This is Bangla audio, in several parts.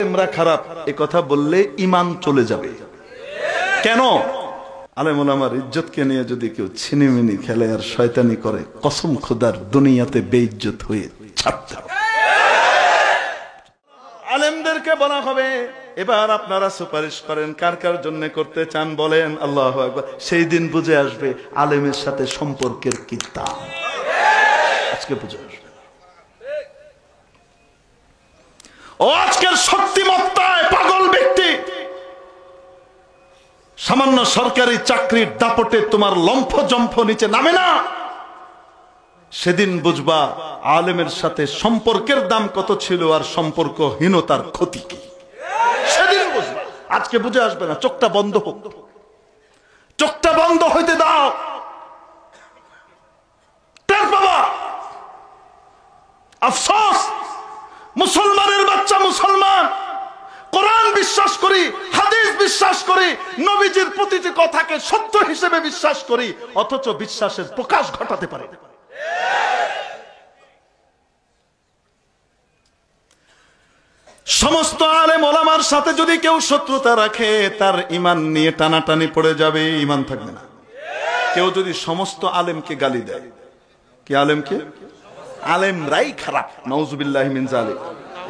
প্রেমরা খারাপ এ কথা বললে ইমান চলে যাবে কেন ইজ্জতকে নিয়ে যদি কেউ ছিনিমিনি খেলে আর শয়তানি করে কসম দুনিয়াতে বেইজ্জত হয়ে ছাড়তে আলেমদেরকে বলা হবে এবার আপনারা সুপারিশ করেন কার কার জন্য করতে চান বলেন আল্লাহ সেই দিন বুঝে আসবে আলেমের সাথে সম্পর্কের কি আজকে বুঝে আসবে ও আজকের শক্তিমত্তায় পাগল ব্যক্তি সামান্য সরকারি চাকরির দাপটে তোমার লম্ফ জম্ফ নিচে নামে না সেদিন বুঝবা আলেমের সাথে সম্পর্কের দাম কত ছিল আর সম্পর্কহীনতার ক্ষতি কি সেদিন বুঝবা আজকে বুঝে আসবে না চোখটা বন্ধ হোক চোখটা বন্ধ হইতে দাও টের বাবা আফসোস মুসলমানের বাচ্চা মুসলমান কোরআন বিশ্বাস করি হাদিস বিশ্বাস করি নবীজির প্রতিটি কথাকে সত্য হিসেবে বিশ্বাস করি অথচ বিশ্বাসের প্রকাশ ঘটাতে পারে সমস্ত আলে ওলামার সাথে যদি কেউ শত্রুতা রাখে তার ইমান নিয়ে টানাটানি পড়ে যাবে ইমান থাকবে না কেউ যদি সমস্ত আলেমকে গালি দেয় কি আলেমকে আলেমরাই খারাপ নাউজুবিল্লাহ মিন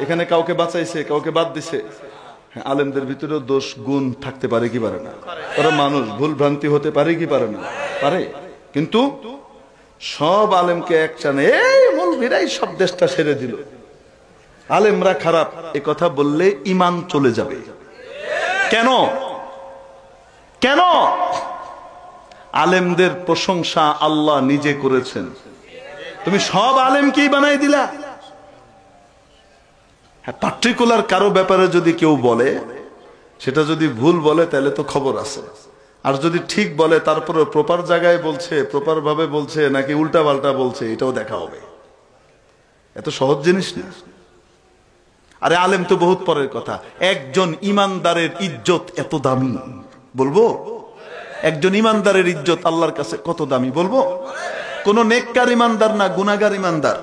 এখানে কাউকে বাঁচাইছে কাউকে বাদ দিছে আলেমদের ভিতরেও দোষ গুণ থাকতে পারে কি পারে না মানুষ ভুল ভ্রান্তি হতে পারে কি পারে না পারে কিন্তু সব আলেমকে এক চানে এই মৌলভীরাই সব দেশটা সেরে দিল আলেমরা খারাপ এ কথা বললে ইমান চলে যাবে কেন কেন আলেমদের প্রশংসা আল্লাহ নিজে করেছেন তুমি সব আলেমকেই বানাই দিলা পার্টিকুলার হ্যাঁ, কারো ব্যাপারে যদি কেউ বলে সেটা যদি ভুল বলে তাহলে তো খবর আছে আর যদি ঠিক বলে তারপরে প্রপার জায়গায় বলছে প্রপার ভাবে বলছে নাকি উল্টা পাল্টা বলছে এটাও দেখা হবে এত সহজ জিনিস না আরে আলেম তো বহুত পরের কথা একজন ইমানদারের ইজ্জত এত দামি বলবো একজন ইমানদারের ইজ্জত আল্লাহর কাছে কত দামি বলবো কোন নেককার ইমানদার না গুনাগার ইমানদার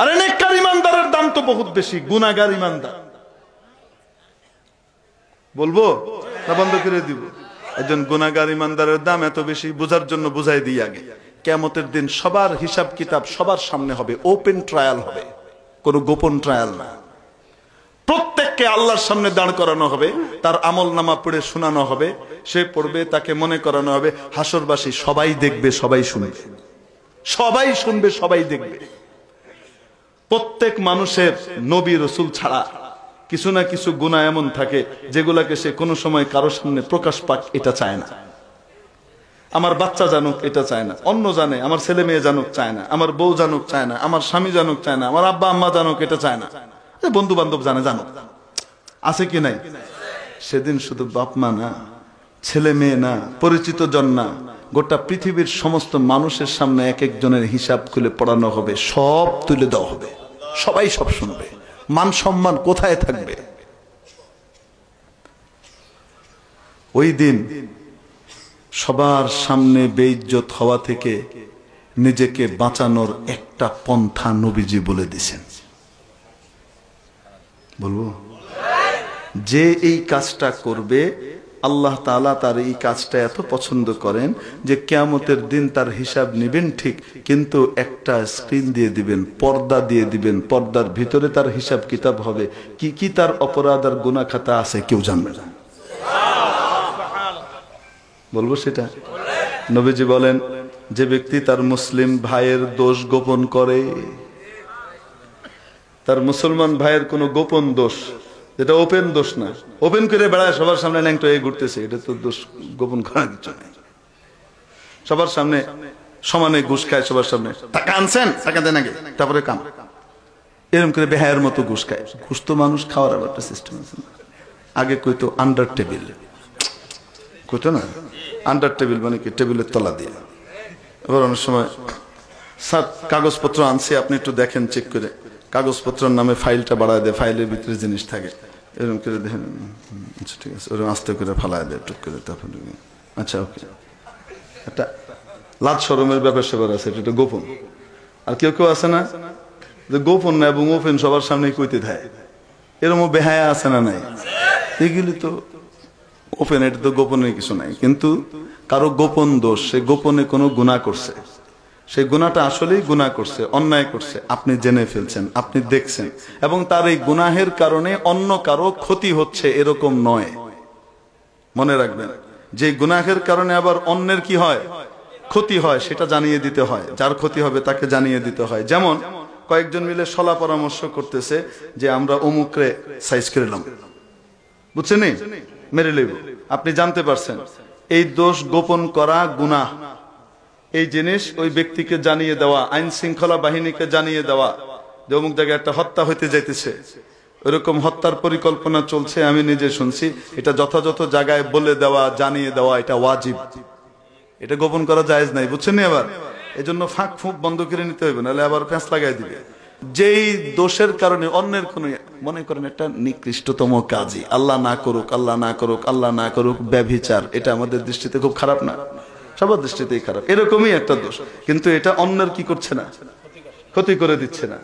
আরে নেককার ইমানদারের দাম তো বহুত বেশি গুনাগার ইমানদার বলবো না বন্ধ করে দিব একজন গুনাগার ইমানদারের দাম এত বেশি বোঝার জন্য বুঝাই দিই আগে কেমতের দিন সবার হিসাব কিতাব সবার সামনে হবে ওপেন ট্রায়াল হবে কোনো গোপন ট্রায়াল না প্রত্যেককে আল্লাহর সামনে দাঁড় করানো হবে তার আমল নামা পড়ে শোনানো হবে সে পড়বে তাকে মনে করানো হবে হাসরবাসী সবাই দেখবে সবাই শুনবে সবাই শুনবে সবাই দেখবে প্রত্যেক মানুষের নবী রসুল ছাড়া কিছু না কিছু গুণা এমন থাকে যেগুলাকে সে কোনো সময় কারো সামনে প্রকাশ পাক এটা চায় না আমার বাচ্চা জানুক এটা চায় না অন্য জানে আমার ছেলে মেয়ে জানুক চায় না আমার বউ জানুক চায় না আমার স্বামী জানুক চায় না আমার আব্বা আম্মা জানুক এটা চায় না বন্ধু বান্ধব জানে জানুক আছে কি নাই সেদিন শুধু বাপ মা না ছেলে মেয়ে না পরিচিত জন না গোটা পৃথিবীর সমস্ত মানুষের সামনে এক একজনের হিসাব খুলে পড়ানো হবে সব তুলে দেওয়া হবে সবাই সব শুনবে মান সম্মান কোথায় থাকবে ওই দিন সবার সামনে বেইজ্জত হওয়া থেকে নিজেকে বাঁচানোর একটা পন্থা নবীজি বলে দিছেন বলবো যে এই কাজটা করবে আল্লাহ তালা তার এই কাজটা এত পছন্দ করেন যে কেয়ামতের দিন তার হিসাব নেবেন ঠিক কিন্তু একটা স্ক্রিন দিয়ে দিবেন পর্দা দিয়ে দিবেন পর্দার ভিতরে তার হিসাব কিতাব হবে কি কি তার অপরাধ আর গুণা খাতা আছে কেউ জানবে না বলবো সেটা নবীজি বলেন যে ব্যক্তি তার মুসলিম ভাইয়ের দোষ গোপন করে তার মুসলমান ভাইয়ের কোনো গোপন দোষ যেটা ওপেন দোষ না ওপেন করে বেড়ায় সবার সামনে ন্যাংটো এই ঘুরতেছে এটা তো দোষ গোপন করার কিছু নাই সবার সামনে সমানে ঘুষ খায় সবার সামনে টাকা আনছেন টাকা দেন আগে তারপরে কাম এরকম করে বেহায়ের মতো ঘুষ খায় ঘুষ তো মানুষ খাওয়ার আবার একটা সিস্টেম আছে আগে কইতো আন্ডার টেবিল কইতো না আন্ডার টেবিল মানে কি টেবিলের তলা দিয়ে এবার অনেক সময় স্যার কাগজপত্র আনছে আপনি একটু দেখেন চেক করে কাগজপত্রের নামে ফাইলটা বাড়ায় দেয় ফাইলের ভিতরে জিনিস থাকে এরকম করে দেখেন আচ্ছা ঠিক আছে ওরকম আস্তে করে ফালায় দেয় টুক করে তারপরে আচ্ছা ওকে একটা লাজ সরমের ব্যাপার স্যাপার আছে এটা গোপন আর কেউ কেউ আছে না যে গোপন না এবং ওপেন সবার সামনে কইতে থাকে ও বেহায়া আছে না নাই এগুলি তো ওপেন এটা তো গোপনের কিছু নাই কিন্তু কারো গোপন দোষ সে গোপনে কোনো গুণা করছে সেই গুণাটা আসলেই গুণা করছে অন্যায় করছে আপনি জেনে ফেলছেন আপনি দেখছেন এবং তার এই গুনাহের কারণে অন্য কারো ক্ষতি হচ্ছে এরকম নয় মনে রাখবেন যে গুনাহের কারণে আবার অন্যের কি হয় ক্ষতি হয় সেটা জানিয়ে দিতে হয় যার ক্ষতি হবে তাকে জানিয়ে দিতে হয় যেমন কয়েকজন মিলে সলা পরামর্শ করতেছে যে আমরা অমুকরে সাইজ করলাম বুঝছেন মেরে লেব আপনি জানতে পারছেন এই দোষ গোপন করা গুনাহ এই জিনিস ওই ব্যক্তিকে জানিয়ে দেওয়া আইন শৃঙ্খলা বাহিনীকে জানিয়ে দেওয়া যে অমুক জায়গায় একটা হত্যা হইতে যাইতেছে এরকম হত্যার পরিকল্পনা চলছে আমি নিজে শুনছি এটা যথাযথ জায়গায় বলে দেওয়া জানিয়ে দেওয়া এটা ওয়াজিব এটা গোপন করা জায়েজ নাই বুঝছেন এবার এই জন্য ফাঁক ফুঁক বন্ধ করে নিতে হবে নাহলে আবার প্যাঁচ লাগাই দিবে যেই দোষের কারণে অন্যের কোনো মনে করেন একটা নিকৃষ্টতম কাজই আল্লাহ না করুক আল্লাহ না করুক আল্লাহ না করুক ব্যভিচার এটা আমাদের দৃষ্টিতে খুব খারাপ না সবার দৃষ্টিতেই খারাপ এরকমই একটা দোষ কিন্তু এটা অন্যের কি করছে না ক্ষতি করে দিচ্ছে না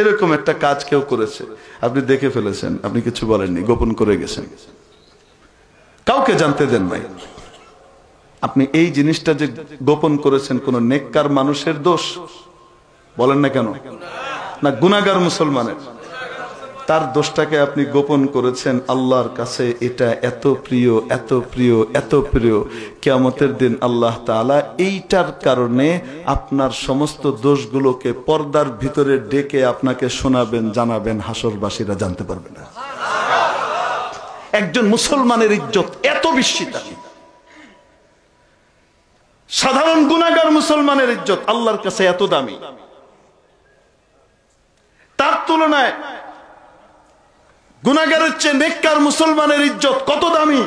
এরকম একটা কাজ কেউ করেছে আপনি দেখে ফেলেছেন আপনি কিছু বলেননি গোপন করে গেছেন কাউকে জানতে দেন নাই আপনি এই জিনিসটা যে গোপন করেছেন কোন নেককার মানুষের দোষ বলেন না কেন না গুনাগার মুসলমানের তার দোষটাকে আপনি গোপন করেছেন আল্লাহর কাছে এটা এত প্রিয় এত প্রিয় এত প্রিয় কেমতের দিন আল্লাহ তালা এইটার কারণে আপনার সমস্ত দোষগুলোকে পর্দার ভিতরে ডেকে আপনাকে শোনাবেন জানাবেন হাসরবাসীরা জানতে পারবে না একজন মুসলমানের ইজ্জত এত বিস্মিত সাধারণ গুণাগার মুসলমানের ইজ্জত আল্লাহর কাছে এত দামি তার তুলনায় গুনাগার হচ্ছে নেককার মুসলমানের ইজ্জত কত দামি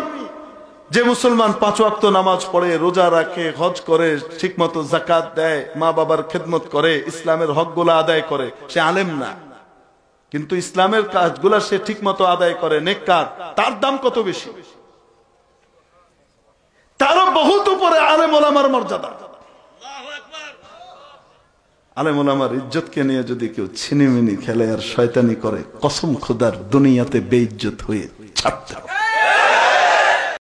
যে মুসলমান পাঁচ অক্ত নামাজ পড়ে রোজা রাখে হজ করে ঠিকমতো জাকাত দেয় মা বাবার খেদমত করে ইসলামের হকগুলো আদায় করে সে আলেম না কিন্তু ইসলামের কাজগুলা সে ঠিকমতো আদায় করে নেককার তার দাম কত বেশি তারও বহুত উপরে আলেম ওলামার মর্যাদা আলেমুল আমার ইজ্জতকে নিয়ে যদি কেউ ছিনিমিনি খেলে আর শয়তানি করে কসম খোদার দুনিয়াতে বেইজ্জত হয়ে ছাড়তে হবে